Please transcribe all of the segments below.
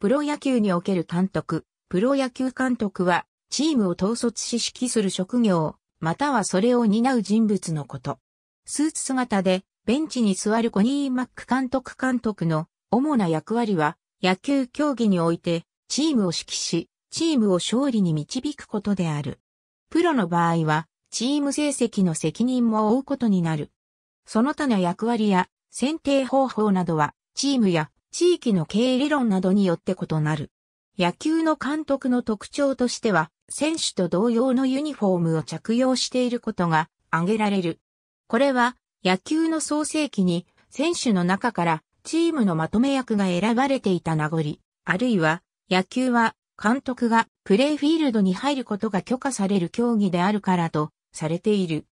プロ野球における監督、プロ野球監督は、チームを統率し指揮する職業、またはそれを担う人物のこと。スーツ姿で、ベンチに座るコニー・マック監督監督の主な役割は、野球競技において、チームを指揮し、チームを勝利に導くことである。プロの場合は、チーム成績の責任も負うことになる。その他の役割や、選定方法などは、チームや地域の経営理論などによって異なる。野球の監督の特徴としては、選手と同様のユニフォームを着用していることが挙げられる。これは、野球の創世期に、選手の中からチームのまとめ役が選ばれていた名残、あるいは、野球は監督がプレイフィールドに入ることが許可される競技であるからとされている。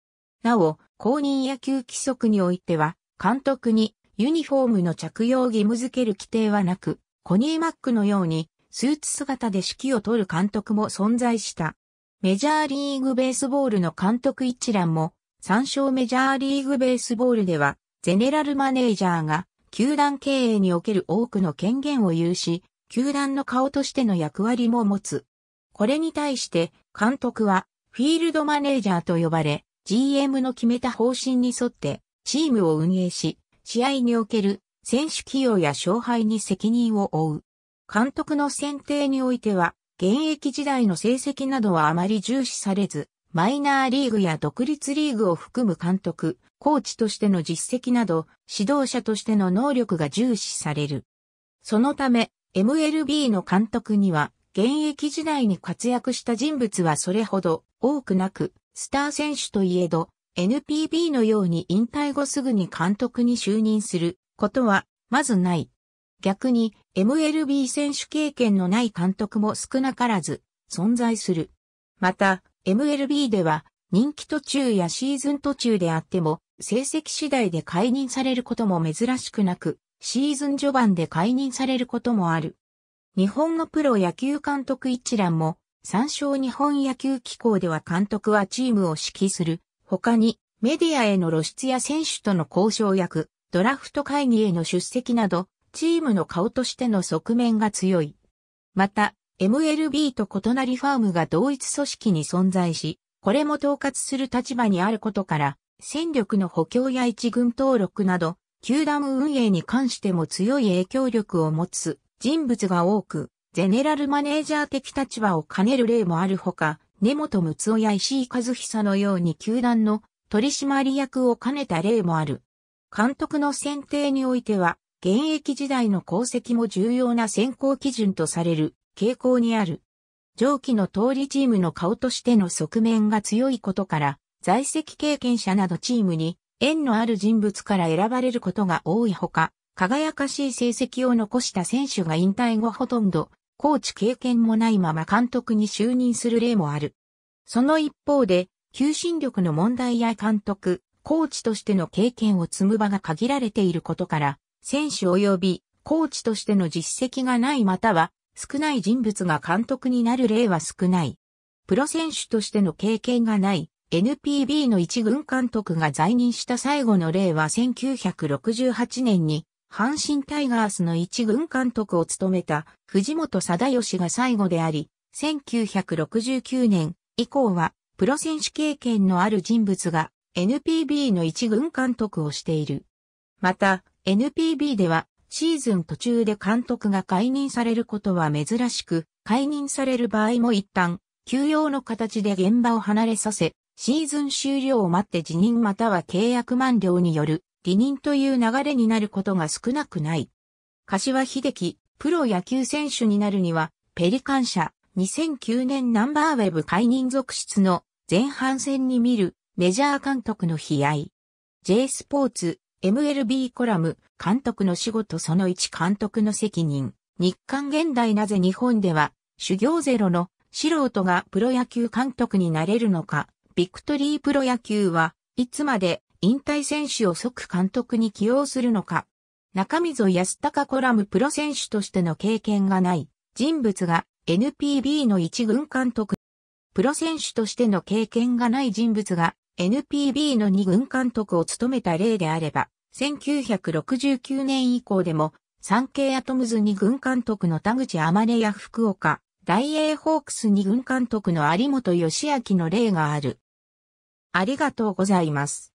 なお、公認野球規則においては、監督にユニフォームの着用を義務付ける規定はなく、コニー・マックのようにスーツ姿で指揮を取る監督も存在した。メジャーリーグベースボールの監督一覧も、参照メジャーリーグベースボールでは、ゼネラルマネージャーが、球団経営における多くの権限を有し、球団の顔としての役割も持つ。これに対して、監督は、フィールドマネージャーと呼ばれ、GM の決めた方針に沿って、チームを運営し、試合における選手起用や勝敗に責任を負う。監督の選定においては、現役時代の成績などはあまり重視されず、マイナーリーグや独立リーグを含む監督、コーチとしての実績など、指導者としての能力が重視される。そのため、MLB の監督には、現役時代に活躍した人物はそれほど多くなく、スター選手といえど、NPB のように引退後すぐに監督に就任することはまずない。逆に MLB 選手経験のない監督も少なからず存在する。また MLB では人気途中やシーズン途中であっても成績次第で解任されることも珍しくなくシーズン序盤で解任されることもある。日本のプロ野球監督一覧も参照日本野球機構では監督はチームを指揮する他に、メディアへの露出や選手との交渉役、ドラフト会議への出席など、チームの顔としての側面が強い。また、MLB と異なりファームが同一組織に存在し、これも統括する立場にあることから、戦力の補強や一軍登録など、球団運営に関しても強い影響力を持つ人物が多く、ゼネラルマネージャー的立場を兼ねる例もあるほか、根本睦夫や石井和久のように球団の取締役を兼ねた例もある。監督の選定においては、現役時代の功績も重要な選考基準とされる傾向にある。上記の通りチームの顔としての側面が強いことから、在籍経験者などチームに縁のある人物から選ばれることが多いほか、輝かしい成績を残した選手が引退後ほとんどコーチ経験もないまま監督に就任する例もある。その一方で、求心力の問題や監督、コーチとしての経験を積む場が限られていることから、選手及びコーチとしての実績がないまたは少ない人物が監督になる例は少ない。プロ選手としての経験がない NPB の一軍監督が在任した最後の例は1968年に阪神タイガースの一軍監督を務めた藤本貞義が最後であり、1969年以降はプロ選手経験のある人物が NPB の一軍監督をしている。また、NPB ではシーズン途中で監督が解任されることは珍しく、解任される場合も一旦休養の形で現場を離れさせ、シーズン終了を待って辞任または契約満了による離任という流れになることが少なくない。柏秀樹、プロ野球選手になるには、ペリカン社、2009年ナンバーウェブ解任続出の前半戦に見るメジャー監督の悲哀。J スポーツ、MLB コラム、監督の仕事その1監督の責任。日韓現代なぜ日本では、修行ゼロの素人がプロ野球監督になれるのか、ビクトリープロ野球はいつまで引退選手を即監督に起用するのか。中溝康隆コラムプロ選手としての経験がない人物が NPB の一軍監督。プロ選手としての経験がない人物が NPB の二軍監督を務めた例であれば、1969年以降でも、産経アトムズ二軍監督の田口天音や福岡、大英ホークス二軍監督の有本義明の例がある。ありがとうございます。